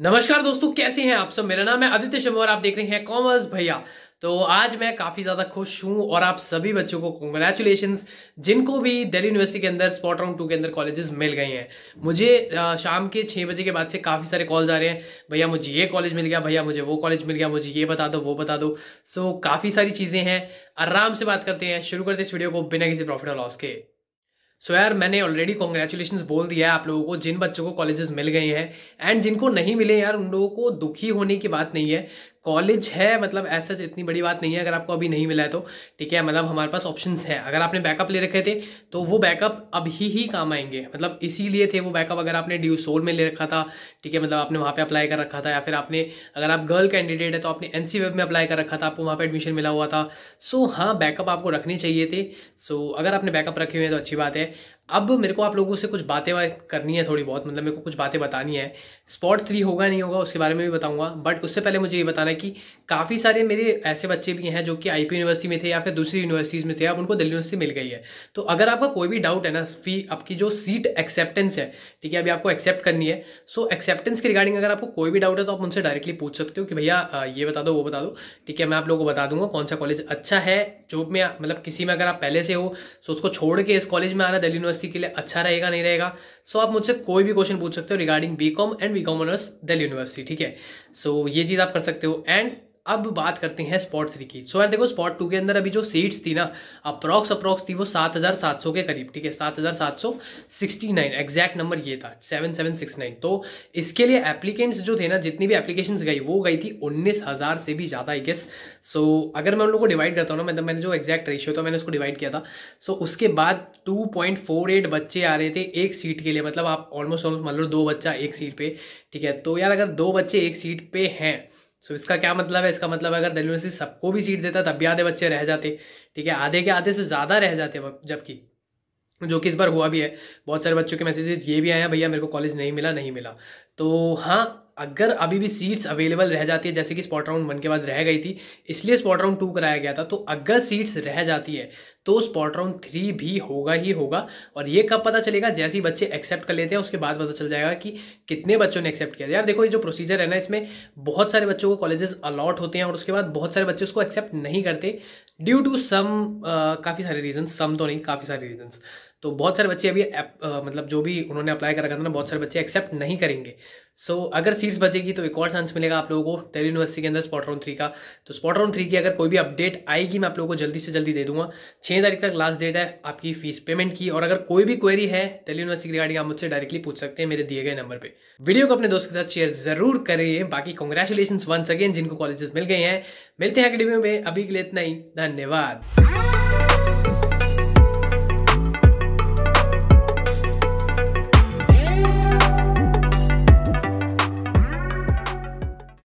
नमस्कार दोस्तों कैसे हैं आप सब मेरा नाम है आदित्य शर्मा और आप देख रहे हैं कॉमर्स भैया तो आज मैं काफ़ी ज़्यादा खुश हूँ और आप सभी बच्चों को कंग्रेचुलेशन जिनको भी दिल्ली यूनिवर्सिटी के अंदर स्पॉट राउंड टू के अंदर कॉलेजेस मिल गए हैं मुझे शाम के छह बजे के बाद से काफ़ी सारे कॉल आ रहे हैं भैया मुझे ये कॉलेज मिल गया भैया मुझे वो कॉलेज मिल गया मुझे ये बता दो वो बता दो सो काफ़ी सारी चीज़ें हैं आराम से बात करते हैं शुरू करते इस वीडियो को बिना किसी प्रॉफिट और लॉस के सो so यार मैंने ऑलरेडी कॉन्ग्रेचुलेशन बोल दिया है आप लोगों को जिन बच्चों को कॉलेजेस मिल गए हैं एंड जिनको नहीं मिले यार उन लोगों को दुखी होने की बात नहीं है कॉलेज है मतलब ऐसा इतनी बड़ी बात नहीं है अगर आपको अभी नहीं मिला है तो ठीक है मतलब हमारे पास ऑप्शंस हैं अगर आपने बैकअप ले रखे थे तो वो बैकअप अभी ही काम आएंगे मतलब इसीलिए थे वो बैकअप अगर आपने ड्यू सोल में ले रखा था ठीक है मतलब आपने वहाँ पर अप्लाई कर रखा था या फिर आपने अगर आप गर्ल कैंडिडेट है तो आपने एन वेब में अप्लाई कर रखा था आपको वहाँ पर एडमिशन मिला हुआ था सो हाँ बैकअप आपको रखनी चाहिए थे सो अगर आपने बैकअप रखे हुए हैं तो अच्छी बात है अब मेरे को आप लोगों से कुछ बातें करनी है थोड़ी बहुत मतलब मेरे को कुछ बातें बतानी है स्पॉट थ्री होगा नहीं होगा उसके बारे में भी बताऊंगा बट उससे पहले मुझे ये बताना है कि काफ़ी सारे मेरे ऐसे बच्चे भी हैं जो कि आई यूनिवर्सिटी में थे या फिर दूसरी यूनिवर्सिटीज़ में थे अब उनको दिल्ली यूनिवर्सिटी मिल गई है तो अगर आपका कोई भी डाउट है ना फी आपकी जो सीट एक्सेप्टेंस है ठीक है अभी आपको एक्सेप्ट करनी है सो एक्सेप्टेंस के रिगार्डिंग अगर आपको कोई भी डाउट है तो आप उनसे डायरेक्टली पूछ सकते हो कि भैया ये बता दो वो बता दो ठीक है मैं आप लोगों को बता दूंगा कौन सा कॉलेज अच्छा है जो में मतलब किसी में अगर आप पहले से हो सो उसको छोड़ के इस कॉलेज में आना दिल्ली यूनिवर्सिटी यूनिवर्सिटी के लिए अच्छा रहेगा नहीं रहेगा सो so, आप मुझसे कोई भी क्वेश्चन पूछ सकते हो regarding B com and B com honours Delhi University ठीक है सो so, ये चीज़ आप कर सकते हो एंड अब बात करते हैं स्पॉट थ्री की सो so यार देखो स्पॉट टू के अंदर अभी जो सीट्स थी ना अप्रॉक्स अप्रॉक्स थी वो सात हज़ार सात सौ के करीब ठीक है सात हज़ार सात सौ सिक्सटी नाइन एग्जैक्ट नंबर ये था सेवन सेवन सिक्स नाइन तो इसके लिए एप्लीकेंट्स जो थे ना जितनी भी एप्लीकेशन गई वो गई थी उन्नीस हज़ार से भी ज़्यादा आई गेस सो अगर मैं उन लोगों को डिवाइड करता हूँ ना मतलब मैंने जो एग्जैक्ट रेशियो था मैंने उसको डिवाइड किया था सो so, उसके बाद टू पॉइंट फोर एट बच्चे आ रहे थे एक सीट के लिए मतलब आप ऑलमोस्ट ऑलमोस्ट मान लो दो बच्चा एक सीट पे ठीक है तो यार अगर दो बच्चे एक सीट पे हैं सो इसका क्या मतलब है इसका मतलब है अगर दिल्ली यूनिवर्सिटी सबको भी सीट देता तब भी आधे बच्चे रह जाते ठीक है आधे के आधे से ज़्यादा रह जाते जबकि जो कि इस बार हुआ भी है बहुत सारे बच्चों के मैसेजेस ये भी आए हैं भैया मेरे को कॉलेज नहीं मिला नहीं मिला तो हाँ अगर अभी भी सीट्स अवेलेबल रह जाती है जैसे कि स्पॉट राउंड वन के बाद रह गई थी इसलिए स्पॉट राउंड टू कराया गया था तो अगर सीट्स रह जाती है तो स्पॉट राउंड थ्री भी होगा ही होगा और ये कब पता चलेगा जैसे ही बच्चे एक्सेप्ट कर लेते हैं उसके बाद पता चल जाएगा कि कितने बच्चों ने एक्सेप्ट किया यार देखो ये जो प्रोसीजर है ना इसमें बहुत सारे बच्चों को कॉलेजेस अलॉट होते हैं और उसके बाद बहुत सारे बच्चे उसको एक्सेप्ट नहीं करते ड्यू टू सम काफ़ी सारे रीजन्स सम तो नहीं काफ़ी सारे रीजन्स तो बहुत सारे बच्चे अभी आ, मतलब जो भी उन्होंने अप्लाई कर रखा था ना बहुत सारे बच्चे एक्सेप्ट नहीं करेंगे सो so, अगर सीट्स बचेगी तो एक और चांस मिलेगा आप लोगों को टेली यूनिवर्सिटी के अंदर स्पॉट राउंड थ्री का तो स्पॉट राउंड थ्री की अगर कोई भी अपडेट आएगी मैं आप लोगों को जल्दी से जल्दी दे दूंगा छः तारीख तक लास्ट डेट है आपकी फीस पेमेंट की और अगर कोई भी क्वेरी है टेली यूनिवर्सिटी रिगार्डिंग आप मुझसे डायरेक्टली पूछ सकते हैं मेरे दिए गए नंबर पर वीडियो को अपने दोस्त के साथ शेयर जरूर करिए बाकी कॉन्ग्रेचुलेशन वंस अगेन जिनको कॉलेजेस मिल गए हैं मिलते हैं अकेडमी में अभी के लिए इतना ही धन्यवाद